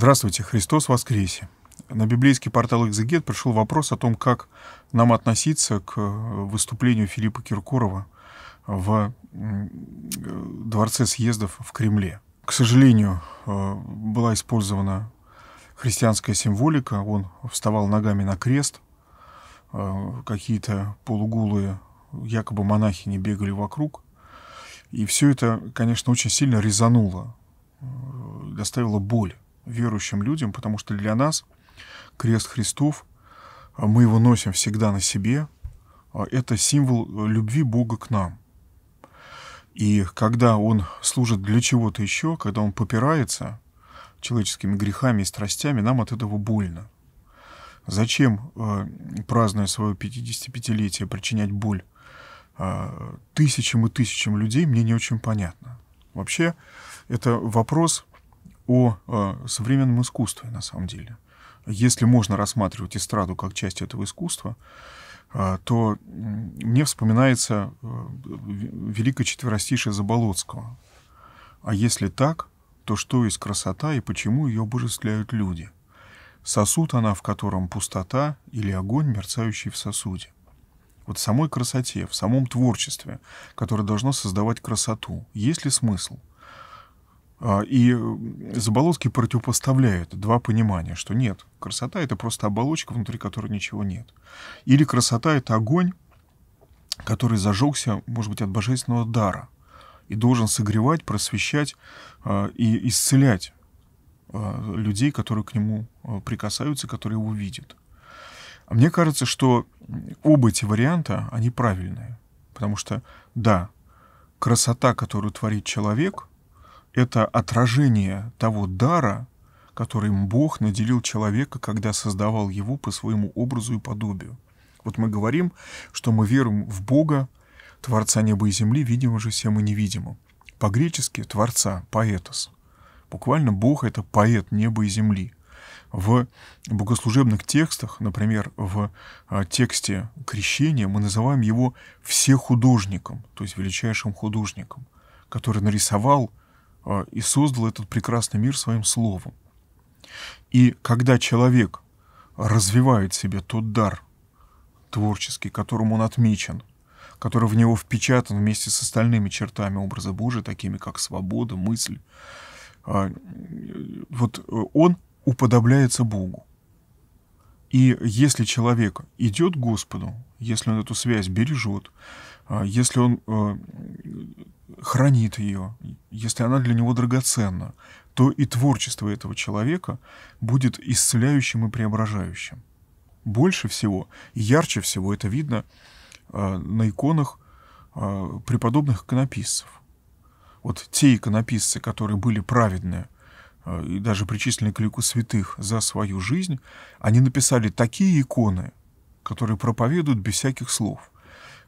Здравствуйте, Христос воскресе. На библейский портал «Экзегет» пришел вопрос о том, как нам относиться к э, выступлению Филиппа Киркорова в э, Дворце съездов в Кремле. К сожалению, э, была использована христианская символика. Он вставал ногами на крест. Какие-то полуголые якобы монахи не бегали вокруг. И все это, конечно, очень сильно резануло, доставило боль верующим людям, потому что для нас крест Христов, а мы его носим всегда на себе, а, это символ любви Бога к нам. И когда он служит для чего-то еще, когда он попирается человеческими грехами и страстями, нам от этого больно. Зачем, а, празднуя свое 55-летие, причинять боль тысячам и тысячам людей, мне не очень понятно. Вообще, это вопрос о, о э, современном искусстве, на самом деле. Если можно рассматривать эстраду как часть этого искусства, э, то мне вспоминается э, великое четверостишее Заболоцкого. А если так, то что есть красота и почему ее божествляют люди? Сосуд она, в котором пустота или огонь, мерцающий в сосуде. Вот в самой красоте, в самом творчестве, которое должно создавать красоту, есть ли смысл? А, и э, Заболоцкий противопоставляет два понимания, что нет, красота — это просто оболочка, внутри которой ничего нет. Или красота — это огонь, который зажегся, может быть, от божественного дара и должен согревать, просвещать а, и исцелять а, людей, которые к нему прикасаются, которые его видят. мне кажется, что оба эти варианта, они правильные. Потому что, да, красота, которую творит человек —— это отражение того дара, которым Бог наделил человека, когда создавал его по своему образу и подобию. Вот мы говорим, что мы верим в Бога, Творца неба и земли, видимо же всем и невидимым. По-гречески Творца, поэтос. Буквально Бог — это поэт неба и земли. В богослужебных текстах, например, в а, тексте крещения, мы называем его всехудожником, то есть величайшим художником, который нарисовал а, и создал этот прекрасный мир своим словом. И когда человек развивает в себе тот дар творческий, которым он отмечен, который в него впечатан вместе с остальными чертами образа Божия, такими как свобода, мысль, а, вот э, он уподобляется Богу. И если человек идет к Господу, если он эту связь бережет, а если он э, хранит ее, если она для него драгоценна, то и творчество этого человека будет исцеляющим и преображающим. Больше всего и ярче всего это видно э, на иконах э, преподобных иконописцев. Вот те иконописцы, которые были праведные и даже причислены к лику святых за свою жизнь, они написали такие иконы, которые проповедуют без всяких слов –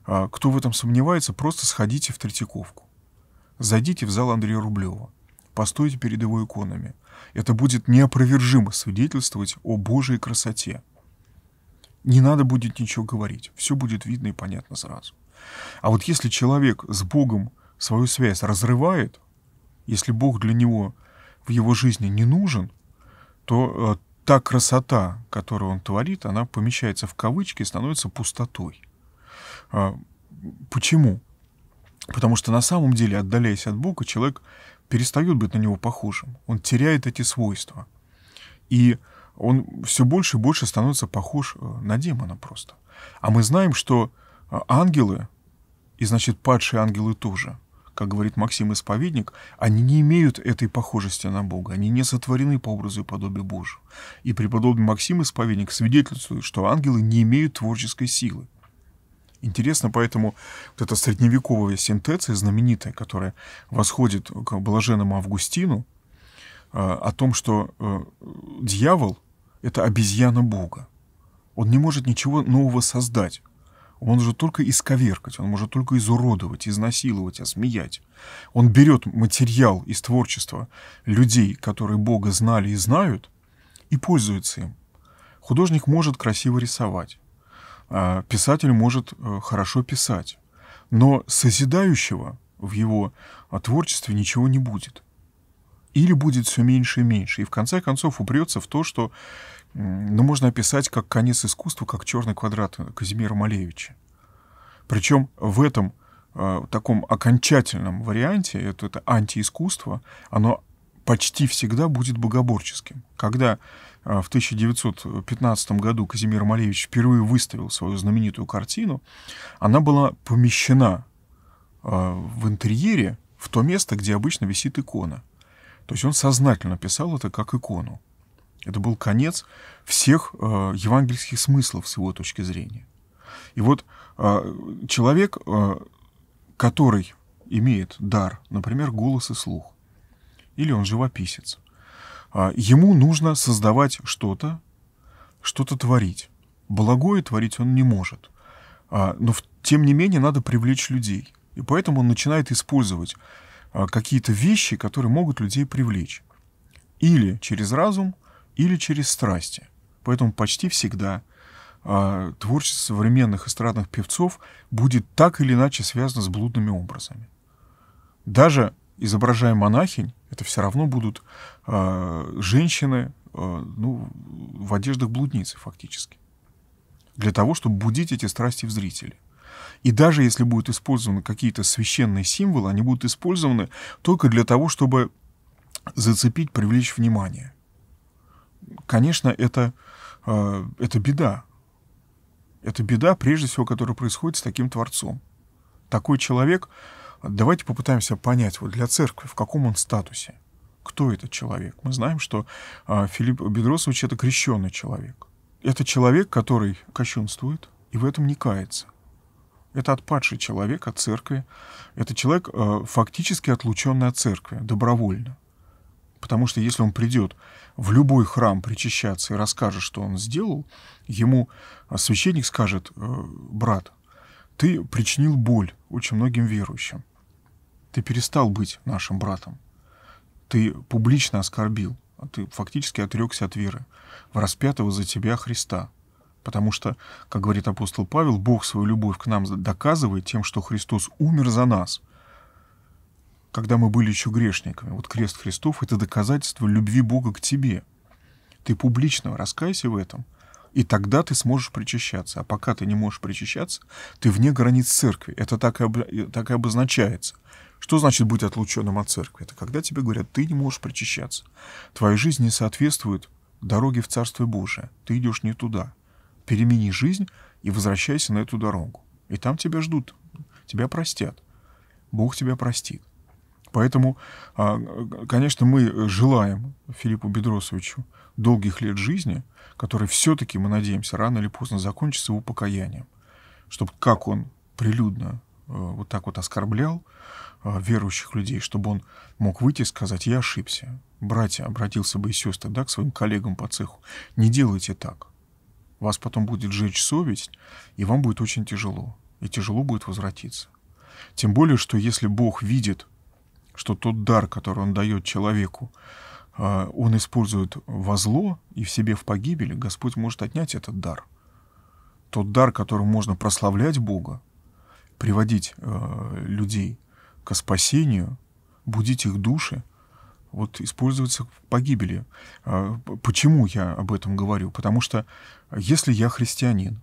а, кто в этом сомневается, просто сходите в Третьяковку. Зайдите в зал Андрея Рублева. Постойте перед его иконами. Это будет неопровержимо свидетельствовать о Божьей красоте. Не надо будет ничего говорить. Все будет видно и понятно сразу. А вот если человек с Богом свою связь разрывает, если Бог для него в его жизни не нужен, то э, та красота, которую он творит, она помещается в кавычки и становится пустотой. А, почему? Потому что на самом деле, отдаляясь от Бога, человек перестает быть на него похожим. Он теряет эти свойства. И он все больше и больше становится похож э, на демона просто. А мы знаем, что э, ангелы, и значит падшие ангелы тоже, как говорит Максим Исповедник, они не имеют этой похожести на Бога, они не сотворены по образу и подобию Божию. И преподобный Максим Исповедник свидетельствует, что ангелы не имеют творческой силы. Интересно поэтому вот эта средневековая синтеция знаменитая, которая восходит к блаженному Августину, э, о том, что э, дьявол — это обезьяна Бога. Он не может ничего нового создать. Он может только исковеркать, он может только изуродовать, изнасиловать, осмеять. Он берет материал из творчества людей, которые Бога знали и знают, и пользуется им. Художник может красиво рисовать, а, писатель может э, хорошо писать, но созидающего в его а, творчестве ничего не будет. Или будет все меньше и меньше. И в конце концов упрется в то, что ну, можно описать как конец искусства, как черный квадрат э, Казимира Малевича. Причем в этом э, таком окончательном варианте, это, это антиискусство, оно почти всегда будет богоборческим. Когда а, в 1915 году Казимир Малевич впервые выставил свою знаменитую картину, она была помещена а, в интерьере в то место, где обычно висит икона. То есть он сознательно писал это как икону. Это был конец всех а, евангельских смыслов с его точки зрения. И вот человек, который имеет дар, например, голос и слух, или он живописец. А, ему нужно создавать что-то, что-то творить. Благое творить он не может. А, но тем не менее надо привлечь людей. И поэтому он начинает использовать а, какие-то вещи, которые могут людей привлечь. Или через разум, или через страсти. Поэтому почти всегда творчество современных эстрадных певцов будет так или иначе связано с блудными образами. Даже изображая монахинь, это все равно будут э, женщины э, ну, в одеждах блудницы фактически. Для того, чтобы будить эти страсти в зрителе. И даже если будут использованы какие-то священные символы, они будут использованы только для того, чтобы зацепить, привлечь внимание. Конечно, это, э, это беда. Это беда, прежде всего, которая происходит с таким творцом. Такой человек, Давайте попытаемся понять вот для церкви, в каком он статусе, кто этот человек. Мы знаем, что а, Филипп Бедросович — это крещенный человек. Это человек, который кощунствует и в этом не кается. Это отпадший человек от церкви. Это человек, а, фактически отлученный от церкви, добровольно. Потому что если он придет в любой храм причащаться и расскажет, что он сделал, ему а, священник скажет, «Э, брат, ты причинил боль очень многим верующим ты перестал быть нашим братом. Ты публично оскорбил, а ты фактически отрекся от веры, в распятого за тебя Христа. Потому что, как говорит апостол Павел, Бог свою любовь к нам доказывает тем, что Христос умер за нас, когда мы были еще грешниками. Вот крест Христов — это доказательство любви Бога к тебе. Ты публично раскайся в этом — и тогда ты сможешь причащаться. А пока ты не можешь причащаться, ты вне границ церкви. Это так и, об... так и обозначается. Что значит быть отлученным от церкви? Это когда тебе говорят, ты не можешь причащаться. Твоя жизнь не соответствует дороге в Царство Божие. Ты идешь не туда. Перемени жизнь и возвращайся на эту дорогу. И там тебя ждут. Тебя простят. Бог тебя простит. Поэтому, а, конечно, мы желаем Филиппу Бедросовичу долгих лет жизни, которые все-таки, мы надеемся, рано или поздно закончатся его покаянием. Чтобы как он прилюдно э, вот так вот оскорблял э, верующих людей, чтобы он мог выйти и сказать, я ошибся. Братья, обратился бы и сестры, да, к своим коллегам по цеху, не делайте так. Вас потом будет жечь совесть, и вам будет очень тяжело. И тяжело будет возвратиться. Тем более, что если Бог видит что тот дар, который он дает человеку, а, он использует во зло и в себе в погибели, Господь может отнять этот дар. Тот дар, которым можно прославлять Бога, приводить а, людей к спасению, будить их души, вот используется в погибели. А, почему я об этом говорю? Потому что если я христианин,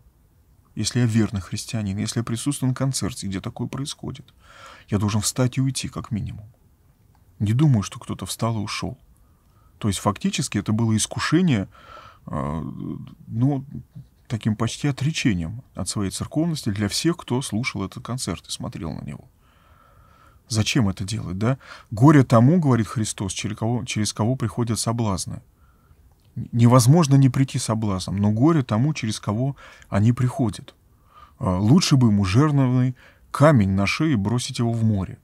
если я верный христианин, если я присутствую на концерте, где такое происходит, я должен встать и уйти, как минимум. Не думаю, что кто-то встал и ушел. То есть фактически это было искушение, э, ну, таким почти отречением от своей церковности для всех, кто слушал этот концерт и смотрел на него. Зачем это делать, да? Горе тому, говорит Христос, через кого, через кого приходят соблазны. Невозможно не прийти соблазном, но горе тому, через кого они приходят. Э, лучше бы ему жерновный камень на шее бросить его в море.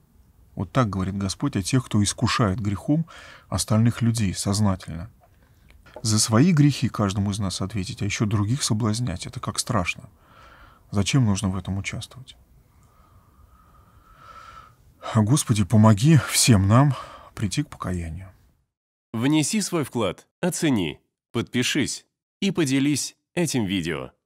Вот так говорит Господь о тех, кто искушает грехом остальных людей сознательно. За свои грехи каждому из нас ответить, а еще других соблазнять, это как страшно. Зачем нужно в этом участвовать? Господи, помоги всем нам прийти к покаянию. Внеси свой вклад, оцени, подпишись и поделись этим видео.